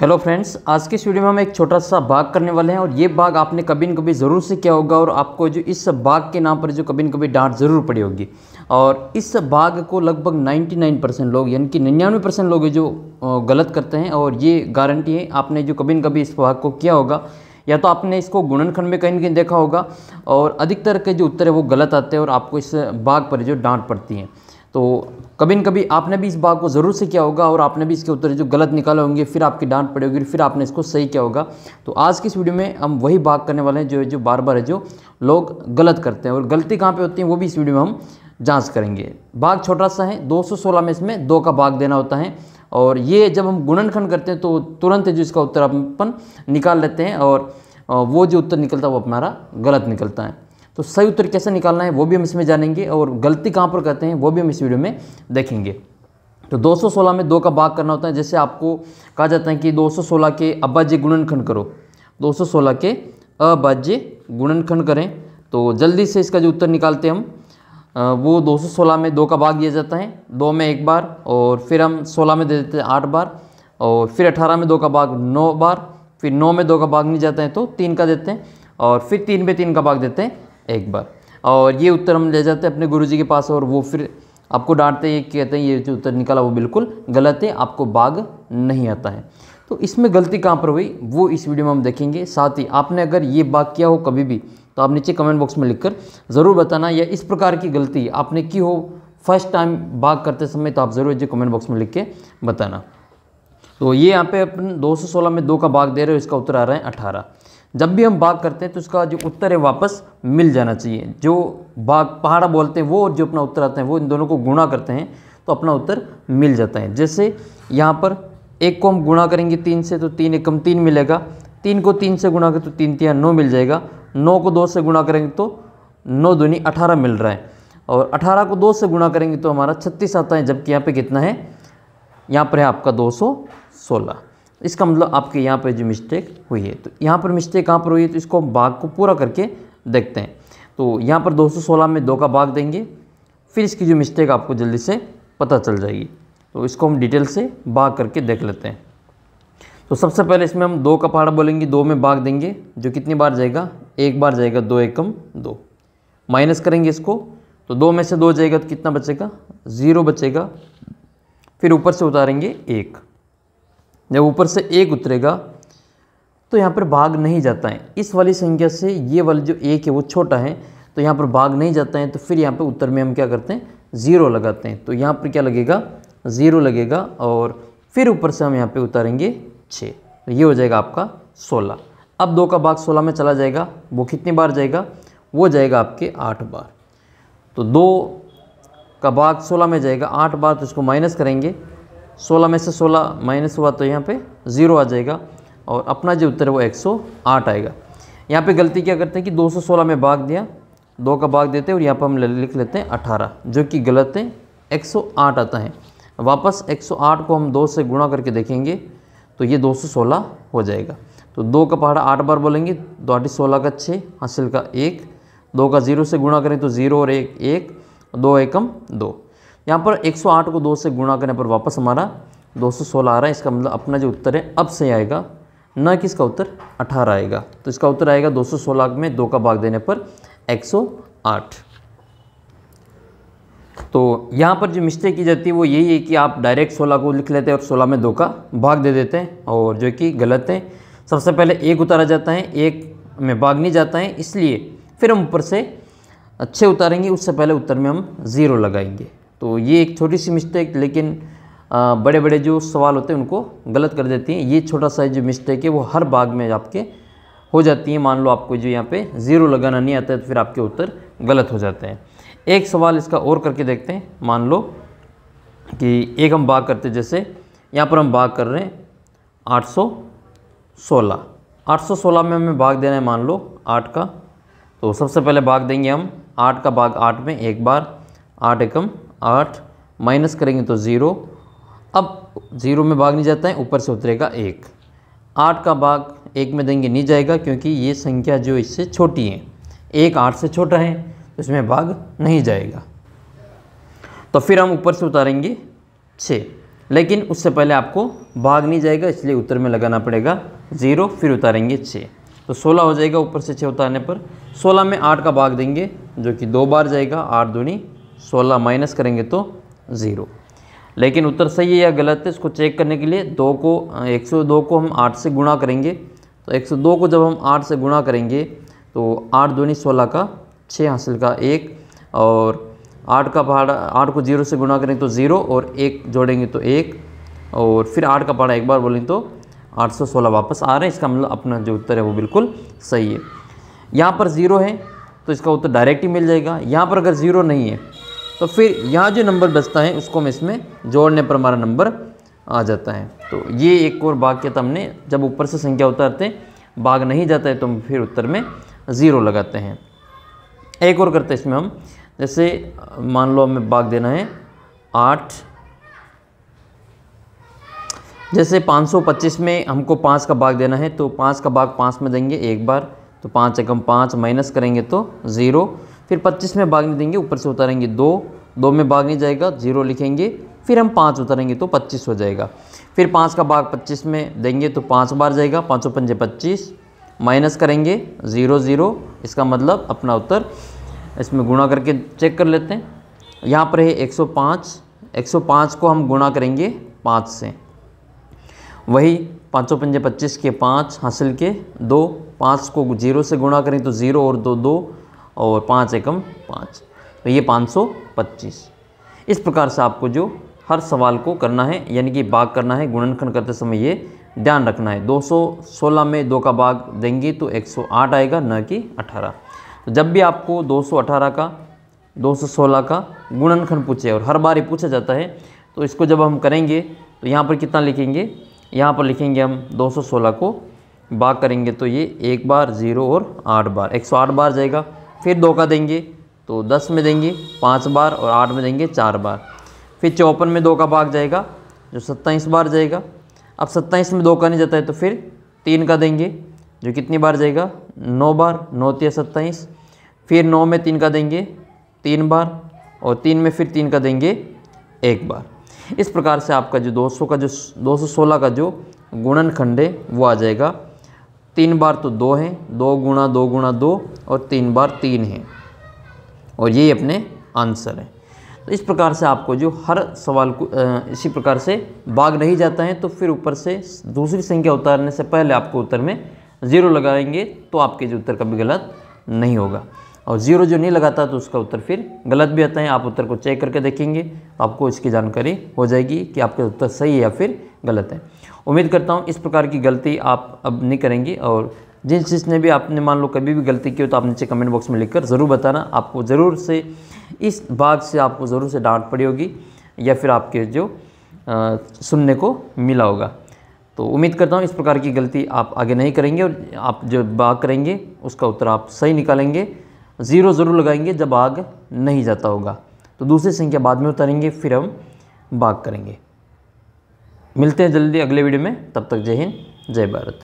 hello friends आज के इस वीडियो में हम एक छोटा सा बाग करने वाले हैं और ये बाग आपने कभी न कभी ज़रूर से किया होगा और आपको जो इस बाग के नाम पर जो कभी न कभी डांट ज़रूर पड़ी होगी और इस बाग को लगभग 99 परसेंट लोग यानी कि निन्यानवे परसेंट लोग जो गलत करते हैं और ये गारंटी है आपने जो कभी न कभी इस बाग को किया होगा या तो आपने इसको गुणनखंड में कहीं ना कहीं देखा होगा और अधिकतर के जो उत्तर है वो गलत आते हैं और आपको इस बाग पर जो डांट पड़ती हैं तो कभी न कभी आपने भी इस बात को ज़रूर से किया होगा और आपने भी इसके उत्तर जो गलत निकाले होंगे फिर आपकी डांट पड़े होगी फिर आपने इसको सही किया होगा तो आज की इस वीडियो में हम वही बात करने वाले हैं जो जो बार बार है जो लोग गलत करते हैं और गलती कहाँ पर होती है वो भी इस वीडियो में हम जांच करेंगे भाग छोटा सा है 216 में इसमें दो का भाग देना होता है और ये जब हम गुणनखंड करते हैं तो तुरंत जो इसका उत्तर अपन निकाल लेते हैं और वो जो उत्तर निकलता है वो हमारा गलत निकलता है तो सही उत्तर कैसे निकालना है वो भी हम इसमें जानेंगे और गलती कहाँ पर करते हैं वो भी हम इस वीडियो में देखेंगे तो 216 में दो का भाग करना होता है जैसे आपको कहा जाता है कि 216 के अभाज्य गुणनखंड करो 216 के अभाज्य गुणनखंड करें तो जल्दी से इसका जो उत्तर निकालते हैं हम वो 216 में दो का भाग दिया जाता है दो में एक बार और फिर हम 16 में दे देते हैं आठ बार और फिर 18 में दो का भाग नौ बार फिर नौ में दो का भाग नहीं जाता है तो तीन का देते हैं और फिर तीन पे तीन का भाग देते हैं एक बार और ये उत्तर हम ले जाते हैं अपने गुरु के पास और वो फिर आपको डांटते हैं कहते हैं ये जो उत्तर निकाला वो बिल्कुल गलत है आपको बाघ नहीं आता है तो इसमें गलती कहाँ पर हुई वो इस वीडियो में हम देखेंगे साथ ही आपने अगर ये बाग किया हो कभी भी तो आप नीचे कमेंट बॉक्स में लिखकर ज़रूर बताना या इस प्रकार की गलती आपने की हो फर्स्ट टाइम बाग करते समय तो आप ज़रूर जो कमेंट बॉक्स में लिख के बताना तो ये यहाँ पे अपन 216 में दो का भाग दे रहे हो इसका उत्तर आ रहा है अठारह जब भी हम बाघ करते हैं तो उसका जो उत्तर है वापस मिल जाना चाहिए जो बाघ पहाड़ा बोलते हैं वो और जो अपना उत्तर आता है वो इन दोनों को गुणा करते हैं तो अपना उत्तर मिल जाता है जैसे यहाँ पर एक को हम गुणा करेंगे तीन से तो तीन एकम तीन मिलेगा तीन को तीन से गुणा करें तो तीन तिया नौ मिल जाएगा नौ को दो से गुणा करेंगे तो नौ दूनी अठारह मिल रहा है और अठारह को दो से गुणा करेंगे तो हमारा छत्तीस आता है जबकि यहाँ पे कितना है यहाँ पर है आपका दो सौ सोलह इसका मतलब आपके यहाँ पर जो मिस्टेक हुई है तो यहाँ पर मिस्टेक कहाँ पर हुई है तो इसको हम भाग को पूरा करके देखते हैं तो यहाँ पर 216 में दो का भाग देंगे फिर इसकी जो मिस्टेक आपको जल्दी से पता चल जाएगी तो इसको हम डिटेल से भाग करके देख लेते हैं तो सबसे पहले इसमें हम दो का पहाड़ा बोलेंगे दो में भाग देंगे जो कितनी बार जाएगा एक बार जाएगा दो एकम दो माइनस करेंगे इसको तो दो में से दो जाएगा तो कितना बचेगा ज़ीरो बचेगा फिर ऊपर से उतारेंगे एक जब ऊपर से एक उतरेगा तो यहाँ पर भाग नहीं जाता है इस वाली संख्या से ये वाली जो एक है वो छोटा है तो यहाँ पर भाग नहीं जाता है तो फिर यहाँ पर उत्तर में हम क्या करते हैं ज़ीरो लगाते हैं तो यहाँ पर क्या लगेगा ज़ीरो लगेगा और फिर ऊपर से हम यहाँ पर उतारेंगे छः तो ये हो जाएगा आपका सोलह अब दो का भाग सोलह में चला जाएगा वो कितनी बार जाएगा वो जाएगा आपके आठ बार तो दो का भाग सोलह में जाएगा आठ बार तो इसको माइनस करेंगे सोलह में से सोलह माइनस हुआ तो यहाँ पे ज़ीरो आ जाएगा और अपना जो उत्तर है वो 108 आएगा यहाँ पे गलती क्या करते हैं कि 216 में भाग दिया दो का भाग देते हैं और यहाँ पर हम लिख लेते हैं अठारह जो कि गलत है आठ आता है वापस आठ को हम दो से गुणा करके देखेंगे तो ये सोलह हो जाएगा तो दो का पहाड़ा आठ बार बोलेंगे दो तो आठ सोलह का छः हासिल का एक दो का ज़ीरो से गुणा करें तो ज़ीरो और एक एक दो एकम दो यहाँ पर 108 को दो से गुणा करने पर वापस हमारा 216 आ रहा है इसका मतलब अपना जो उत्तर है अब से आएगा न कि इसका उत्तर 18 आएगा तो इसका उत्तर आएगा 216 में दो का भाग देने पर 108 तो यहाँ पर जो मिस्टेक की जाती है वो यही है कि आप डायरेक्ट सोलह को लिख लेते हैं और सोलह में दो का भाग दे देते हैं और जो कि गलत है सबसे पहले एक उतारा जाता है एक में भाग नहीं जाता है इसलिए फिर हम ऊपर से अच्छे उतारेंगे उससे पहले उत्तर में हम ज़ीरो लगाएंगे तो ये एक छोटी सी मिस्टेक लेकिन आ, बड़े बड़े जो सवाल होते हैं उनको गलत कर देती हैं ये छोटा सा जो मिस्टेक है वो हर भाग में आपके हो जाती हैं मान लो आपको जो यहाँ पे ज़ीरो लगाना नहीं आता है तो फिर आपके उत्तर गलत हो जाते हैं एक सवाल इसका और करके देखते हैं मान लो कि एक हम बाग करते जैसे यहाँ पर हम बाग कर रहे हैं 816 816 में हमें भाग देना है मान लो आठ का तो सबसे पहले भाग देंगे हम आठ का भाग आठ में एक बार आठ एकम आठ माइनस करेंगे तो ज़ीरो अब ज़ीरो में भाग नहीं जाता है ऊपर से उतरेगा एक आठ का भाग एक में देंगे नहीं जाएगा क्योंकि ये संख्या जो इससे छोटी है एक आठ से छोटा है तो इसमें भाग नहीं जाएगा तो फिर हम ऊपर से उतारेंगे छः लेकिन उससे पहले आपको भाग नहीं जाएगा इसलिए उत्तर में लगाना पड़ेगा ज़ीरो फिर उतारेंगे छः तो सोलह हो जाएगा ऊपर से छः उतारने पर सोलह में आठ का भाग देंगे जो कि दो बार जाएगा आठ दूनी सोलह माइनस करेंगे तो ज़ीरो लेकिन उत्तर सही है या गलत है इसको चेक करने के लिए दो को एक सौ दो को हम आठ से गुणा करेंगे तो एक सौ दो को जब हम आठ से गुणा करेंगे तो आठ दूनी सोलह का छः हासिल का एक और आठ का पहाड़ा आठ को जीरो से गुणा करेंगे तो ज़ीरो और एक जोड़ेंगे तो एक और फिर आठ का पहाड़ा एक बार बोलेंगे तो आठ सौ सोलह वापस आ रहे हैं इसका मतलब अपना जो उत्तर है वो बिल्कुल सही है यहाँ पर ज़ीरो है तो इसका उत्तर डायरेक्ट ही मिल जाएगा यहाँ पर अगर ज़ीरो नहीं है तो फिर यहाँ जो नंबर बचता है उसको हम इसमें जोड़ने पर हमारा नंबर आ जाता है तो ये एक और भाग के हमने जब ऊपर से संख्या उतारते भाग नहीं जाता है तो हम फिर उत्तर में ज़ीरो लगाते हैं एक और करते हैं इसमें हम जैसे मान लो हमें भाग देना है आठ जैसे 525 में हमको पाँच का भाग देना है तो पाँच का भाग पाँच में देंगे एक बार तो पाँच एकम पाँच माइनस करेंगे तो ज़ीरो फिर पच्चीस में भागने देंगे ऊपर से उतारेंगे दो दो में भाग नहीं जाएगा जीरो लिखेंगे फिर हम पाँच उतारेंगे तो पच्चीस हो जाएगा फिर पाँच का भाग पच्चीस में देंगे तो पाँच बार जाएगा पाँचों पंजे पच्चीस माइनस करेंगे ज़ीरो ज़ीरो इसका मतलब अपना उत्तर इसमें गुणा करके चेक कर लेते हैं यहाँ पर है एक सौ पाँच एक सौ पाँच को हम गुणा करेंगे पाँच से वही पाँचों पंजे पच्चीस के पाँच हासिल के दो पाँच को जीरो से गुणा करें तो ज़ीरो और दो दो और पाँच एकम पाँच तो ये पाँच सौ पच्चीस इस प्रकार से आपको जो हर सवाल को करना है यानी कि बाग करना है गुणनखंड करते समय ये ध्यान रखना है 216 में दो का बाग देंगे तो 108 आएगा न कि 18 तो जब भी आपको 218 का 216 का गुणनखंड पूछे और हर बार ये पूछा जाता है तो इसको जब हम करेंगे तो यहाँ पर कितना लिखेंगे यहाँ पर लिखेंगे हम 216 को बाग करेंगे तो ये एक बार ज़ीरो और आठ बार आठ बार जाएगा फिर दो का देंगे तो दस में देंगे पाँच बार और आठ में देंगे चार बार फिर चौपन में दो का भाग जाएगा जो सत्ताईस बार जाएगा अब सत्ताईस में दो का नहीं जाता है तो फिर तीन का देंगे जो कितनी बार जाएगा नौ बार नौ तीन सत्ताईस फिर नौ में तीन का देंगे तीन बार और तीन में फिर तीन का देंगे एक बार इस प्रकार से आपका जो 200 का जो 216 का जो गुणनखंड है वो आ जाएगा तीन बार तो दो हैं दो गुणा दो गुणा दो और तीन बार तीन हैं और ये अपने आंसर हैं तो इस प्रकार से आपको जो हर सवाल को इसी प्रकार से भाग नहीं जाता है तो फिर ऊपर से दूसरी संख्या उतारने से पहले आपको उत्तर में ज़ीरो लगाएंगे तो आपके जो उत्तर कभी गलत नहीं होगा और ज़ीरो जो नहीं लगाता तो उसका उत्तर फिर गलत भी आता है आप उत्तर को चेक करके देखेंगे आपको इसकी जानकारी हो जाएगी कि आपका उत्तर सही है या फिर गलत है उम्मीद करता हूँ इस प्रकार की गलती आप अब नहीं करेंगी और जिस जिसने भी आपने मान लो कभी भी गलती की हो तो आप नीचे कमेंट बॉक्स में लिखकर ज़रूर बताना आपको ज़रूर से इस बाग से आपको ज़रूर से डांट पड़ी होगी या फिर आपके जो आ, सुनने को मिला होगा तो उम्मीद करता हूँ इस प्रकार की गलती आप आगे नहीं करेंगे और आप जो बाग करेंगे उसका उत्तर आप सही निकालेंगे ज़ीरो ज़रूर लगाएंगे जब आग नहीं जाता होगा तो दूसरी संख्या बाद में उतारेंगे फिर हम बाग करेंगे मिलते हैं जल्दी अगले वीडियो में तब तक जय हिंद जय भारत